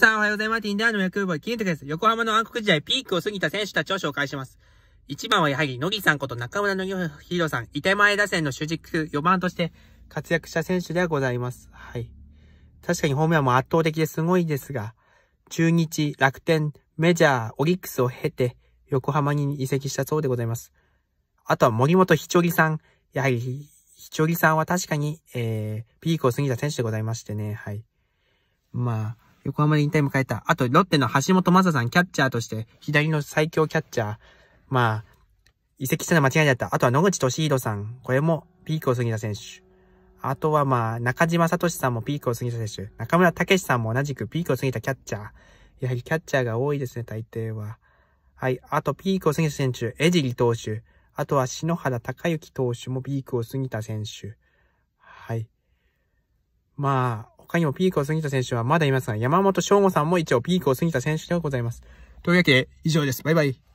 さんおはようございます。イィンダーの役クルボイ、キントです。横浜の暗黒時代、ピークを過ぎた選手たちを紹介します。一番はやはり、野木さんこと中村のーローさん、板前打線の主軸4番として活躍した選手ではございます。はい。確かにホームランも圧倒的ですごいですが、中日、楽天、メジャー、オリックスを経て、横浜に移籍したそうでございます。あとは森本ひちょりさん。やはり、ひちょりさんは確かに、えー、ピークを過ぎた選手でございましてね、はい。まあ、横浜で引退迎えた。あと、ロッテの橋本正さん、キャッチャーとして、左の最強キャッチャー。まあ、移籍したのは間違いだった。あとは野口敏弘さん。これもピークを過ぎた選手。あとはまあ、中島聡さんもピークを過ぎた選手。中村武さんも同じくピークを過ぎたキャッチャー。やはりキャッチャーが多いですね、大抵は。はい。あと、ピークを過ぎた選手、江尻投手。あとは篠原隆之投手もピークを過ぎた選手。はい。まあ、他にもピークを過ぎた選手はまだいますが、山本翔吾さんも一応ピークを過ぎた選手ではございます。というわけで、以上です。バイバイ。